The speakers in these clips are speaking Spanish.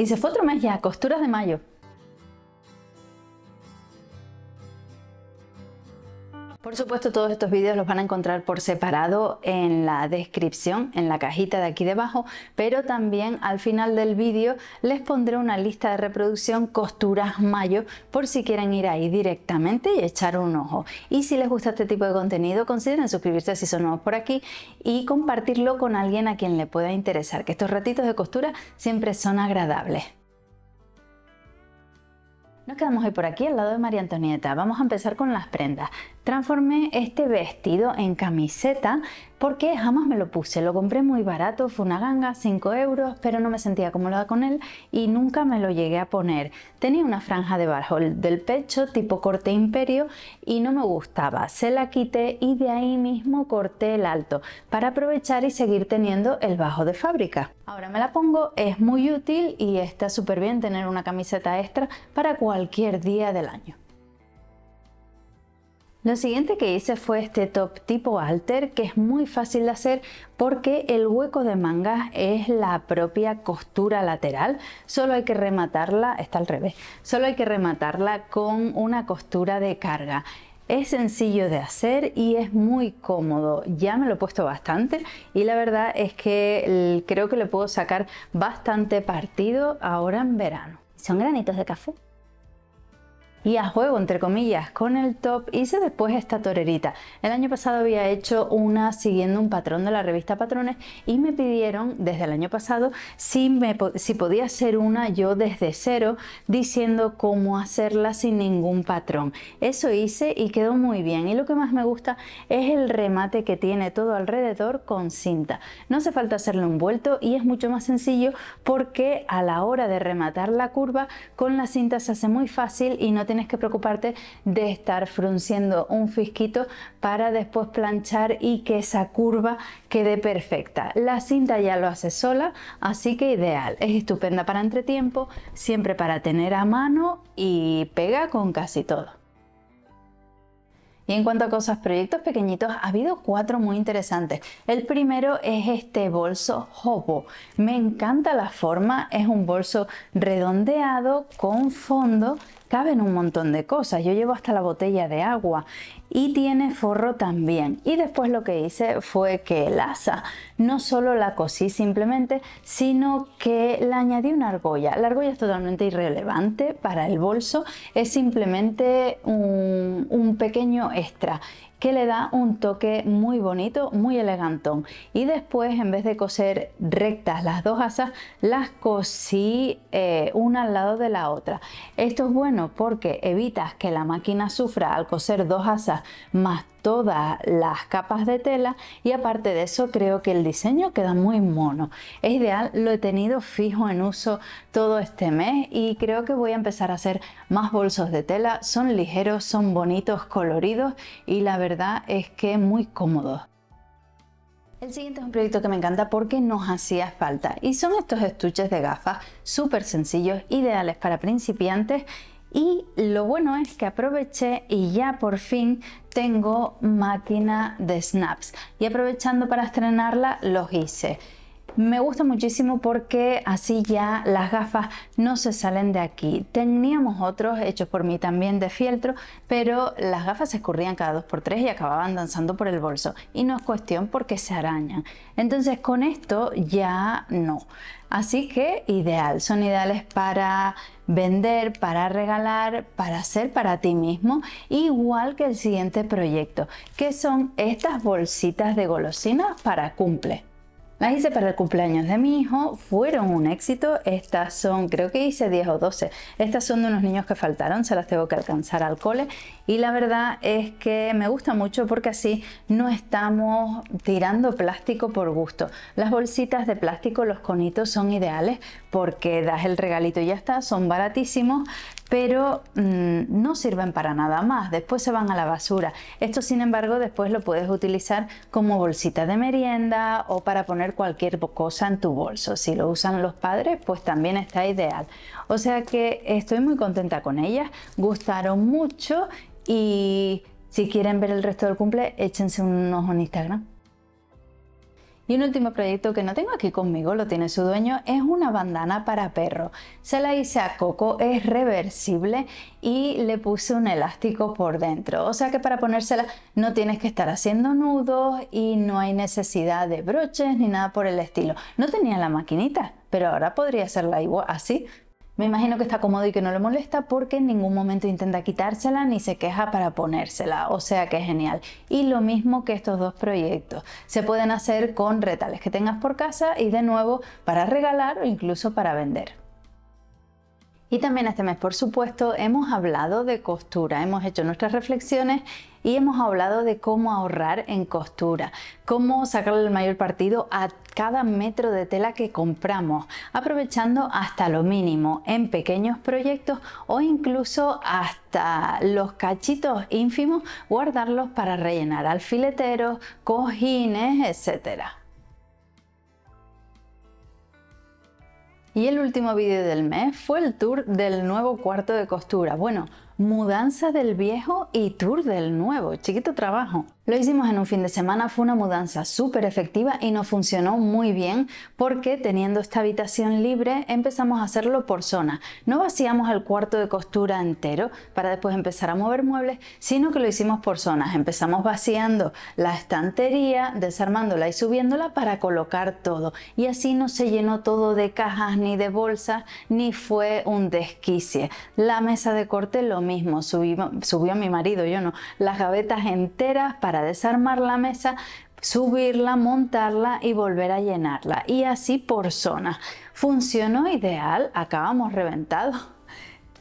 Y se fue otro mes ya, costuras de mayo. Por supuesto, todos estos vídeos los van a encontrar por separado en la descripción, en la cajita de aquí debajo, pero también al final del vídeo les pondré una lista de reproducción costuras mayo por si quieren ir ahí directamente y echar un ojo. Y si les gusta este tipo de contenido, consideren suscribirse si son nuevos por aquí y compartirlo con alguien a quien le pueda interesar, que estos ratitos de costura siempre son agradables. Nos quedamos hoy por aquí al lado de María Antonieta. Vamos a empezar con las prendas. Transformé este vestido en camiseta porque jamás me lo puse. Lo compré muy barato, fue una ganga, 5 euros, pero no me sentía cómoda con él y nunca me lo llegué a poner. Tenía una franja debajo del pecho tipo corte imperio y no me gustaba. Se la quité y de ahí mismo corté el alto para aprovechar y seguir teniendo el bajo de fábrica. Ahora me la pongo, es muy útil y está súper bien tener una camiseta extra para cualquier día del año. Lo siguiente que hice fue este top tipo alter que es muy fácil de hacer porque el hueco de manga es la propia costura lateral, solo hay que rematarla, está al revés, solo hay que rematarla con una costura de carga. Es sencillo de hacer y es muy cómodo. Ya me lo he puesto bastante y la verdad es que creo que le puedo sacar bastante partido ahora en verano. ¿Son granitos de café? y a juego, entre comillas, con el top, hice después esta torerita. El año pasado había hecho una siguiendo un patrón de la revista Patrones y me pidieron desde el año pasado si, si podía hacer una yo desde cero diciendo cómo hacerla sin ningún patrón. Eso hice y quedó muy bien y lo que más me gusta es el remate que tiene todo alrededor con cinta. No hace falta hacerle un vuelto y es mucho más sencillo porque a la hora de rematar la curva con la cinta se hace muy fácil y no te tienes que preocuparte de estar frunciendo un fisquito para después planchar y que esa curva quede perfecta. La cinta ya lo hace sola, así que ideal. Es estupenda para entretiempo, siempre para tener a mano y pega con casi todo. Y en cuanto a cosas, proyectos pequeñitos, ha habido cuatro muy interesantes. El primero es este bolso Hobo. Me encanta la forma, es un bolso redondeado con fondo caben un montón de cosas. Yo llevo hasta la botella de agua y tiene forro también. Y después lo que hice fue que el asa no solo la cosí simplemente, sino que le añadí una argolla. La argolla es totalmente irrelevante para el bolso, es simplemente un pequeño extra que le da un toque muy bonito, muy elegantón. Y después, en vez de coser rectas las dos asas, las cosí eh, una al lado de la otra. Esto es bueno porque evitas que la máquina sufra al coser dos asas más todas las capas de tela y aparte de eso creo que el diseño queda muy mono. Es ideal, lo he tenido fijo en uso todo este mes y creo que voy a empezar a hacer más bolsos de tela. Son ligeros, son bonitos, coloridos y la verdad es que muy cómodos. El siguiente es un proyecto que me encanta porque nos hacía falta y son estos estuches de gafas súper sencillos, ideales para principiantes y lo bueno es que aproveché y ya por fin tengo máquina de snaps y aprovechando para estrenarla los hice. Me gusta muchísimo porque así ya las gafas no se salen de aquí. Teníamos otros hechos por mí también de fieltro, pero las gafas se escurrían cada dos por tres y acababan danzando por el bolso. Y no es cuestión porque se arañan. Entonces con esto ya no. Así que ideal, son ideales para vender, para regalar, para hacer para ti mismo, igual que el siguiente proyecto, que son estas bolsitas de golosinas para cumple. Las hice para el cumpleaños de mi hijo, fueron un éxito. Estas son, creo que hice 10 o 12. Estas son de unos niños que faltaron, se las tengo que alcanzar al cole. Y la verdad es que me gusta mucho porque así no estamos tirando plástico por gusto. Las bolsitas de plástico, los conitos son ideales porque das el regalito y ya está, son baratísimos, pero mm, no sirven para nada más, después se van a la basura. Esto sin embargo después lo puedes utilizar como bolsita de merienda o para poner cualquier cosa en tu bolso. Si lo usan los padres pues también está ideal. O sea que estoy muy contenta con ellas, gustaron mucho y si quieren ver el resto del cumple échense un ojo en Instagram. Y un último proyecto que no tengo aquí conmigo, lo tiene su dueño, es una bandana para perro. Se la hice a Coco, es reversible y le puse un elástico por dentro. O sea que para ponérsela no tienes que estar haciendo nudos y no hay necesidad de broches ni nada por el estilo. No tenía la maquinita, pero ahora podría hacerla igual así me imagino que está cómodo y que no le molesta porque en ningún momento intenta quitársela ni se queja para ponérsela, o sea que es genial. Y lo mismo que estos dos proyectos, se pueden hacer con retales que tengas por casa y de nuevo para regalar o incluso para vender. Y también este mes, por supuesto, hemos hablado de costura, hemos hecho nuestras reflexiones y hemos hablado de cómo ahorrar en costura, cómo sacarle el mayor partido a cada metro de tela que compramos, aprovechando hasta lo mínimo en pequeños proyectos o incluso hasta los cachitos ínfimos, guardarlos para rellenar alfileteros, cojines, etcétera. Y el último vídeo del mes fue el tour del nuevo cuarto de costura. Bueno, mudanza del viejo y tour del nuevo, chiquito trabajo. Lo hicimos en un fin de semana, fue una mudanza súper efectiva y nos funcionó muy bien porque teniendo esta habitación libre empezamos a hacerlo por zona. No vaciamos el cuarto de costura entero para después empezar a mover muebles, sino que lo hicimos por zonas. Empezamos vaciando la estantería, desarmándola y subiéndola para colocar todo. Y así no se llenó todo de cajas ni de bolsas, ni fue un desquicie. La mesa de corte lo mismo, Subimos, subió mi marido, yo no, las gavetas enteras para desarmar la mesa, subirla, montarla y volver a llenarla. Y así por zona. Funcionó ideal, acabamos reventado,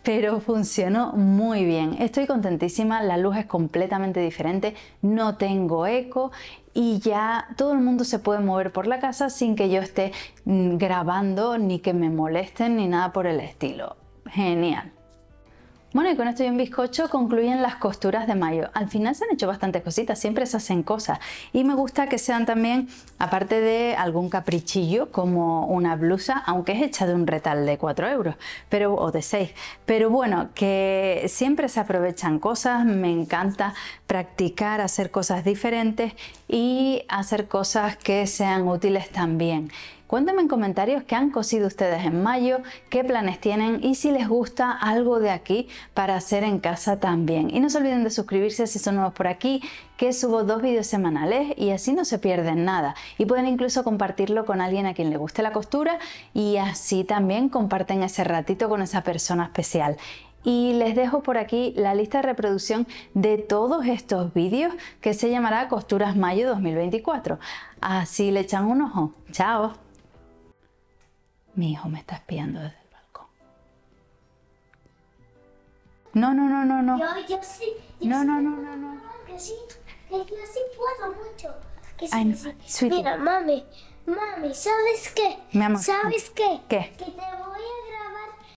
pero funcionó muy bien. Estoy contentísima, la luz es completamente diferente, no tengo eco y ya todo el mundo se puede mover por la casa sin que yo esté mm, grabando ni que me molesten ni nada por el estilo. Genial. Bueno, y con esto y un bizcocho concluyen las costuras de mayo. Al final se han hecho bastantes cositas, siempre se hacen cosas. Y me gusta que sean también, aparte de algún caprichillo, como una blusa, aunque es hecha de un retal de 4 euros pero, o de 6. Pero bueno, que siempre se aprovechan cosas, me encanta practicar, hacer cosas diferentes y hacer cosas que sean útiles también. Cuéntenme en comentarios qué han cosido ustedes en mayo, qué planes tienen y si les gusta algo de aquí para hacer en casa también. Y no se olviden de suscribirse si son nuevos por aquí, que subo dos vídeos semanales y así no se pierden nada. Y pueden incluso compartirlo con alguien a quien le guste la costura y así también comparten ese ratito con esa persona especial y les dejo por aquí la lista de reproducción de todos estos vídeos que se llamará Costuras Mayo 2024. Así le echan un ojo. ¡Chao! Mi hijo me está espiando desde el balcón. No, no, no, no, no. Yo, sí. no, no, no, no, no. Que sí, que yo sí puedo mucho. Que sí, Ay, Mira, mami, mami, ¿sabes qué? ¿Sabes qué? ¿Qué? Que te voy